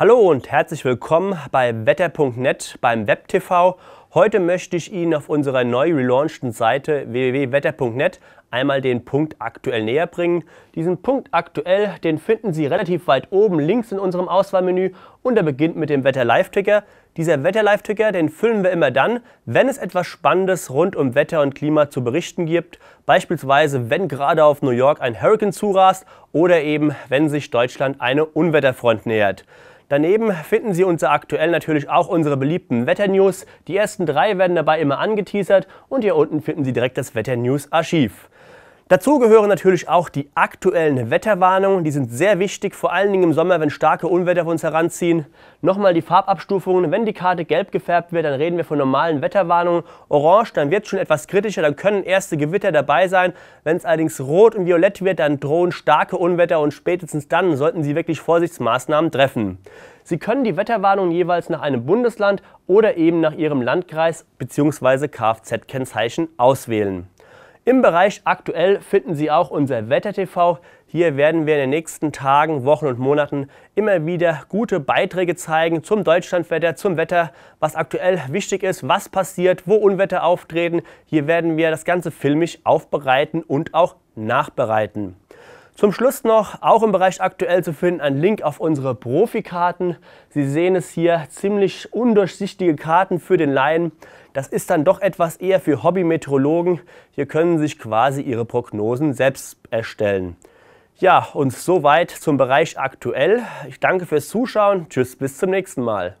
Hallo und herzlich willkommen bei wetter.net beim WebTV. Heute möchte ich Ihnen auf unserer neu relaunchten Seite www.wetter.net einmal den Punkt aktuell näher bringen. Diesen Punkt aktuell, den finden Sie relativ weit oben links in unserem Auswahlmenü und er beginnt mit dem Wetter Live Ticker. Dieser Wetter Live Ticker, den füllen wir immer dann, wenn es etwas Spannendes rund um Wetter und Klima zu berichten gibt, beispielsweise wenn gerade auf New York ein Hurricane zurast oder eben wenn sich Deutschland eine Unwetterfront nähert. Daneben finden Sie unser aktuell natürlich auch unsere beliebten Wetternews. Die ersten drei werden dabei immer angeteasert und hier unten finden Sie direkt das Wetternews-Archiv. Dazu gehören natürlich auch die aktuellen Wetterwarnungen. Die sind sehr wichtig, vor allen Dingen im Sommer, wenn starke Unwetter auf uns heranziehen. Nochmal die Farbabstufungen. Wenn die Karte gelb gefärbt wird, dann reden wir von normalen Wetterwarnungen. Orange, dann wird es schon etwas kritischer, dann können erste Gewitter dabei sein. Wenn es allerdings rot und violett wird, dann drohen starke Unwetter und spätestens dann sollten Sie wirklich Vorsichtsmaßnahmen treffen. Sie können die Wetterwarnungen jeweils nach einem Bundesland oder eben nach Ihrem Landkreis bzw. Kfz-Kennzeichen auswählen. Im Bereich aktuell finden Sie auch unser Wetter-TV. Hier werden wir in den nächsten Tagen, Wochen und Monaten immer wieder gute Beiträge zeigen zum Deutschlandwetter, zum Wetter, was aktuell wichtig ist, was passiert, wo Unwetter auftreten. Hier werden wir das Ganze filmisch aufbereiten und auch nachbereiten. Zum Schluss noch, auch im Bereich aktuell zu finden, ein Link auf unsere Profikarten. Sie sehen es hier, ziemlich undurchsichtige Karten für den Laien. Das ist dann doch etwas eher für hobby Hobbymeteorologen. Hier können sich quasi ihre Prognosen selbst erstellen. Ja, und soweit zum Bereich aktuell. Ich danke fürs Zuschauen. Tschüss, bis zum nächsten Mal.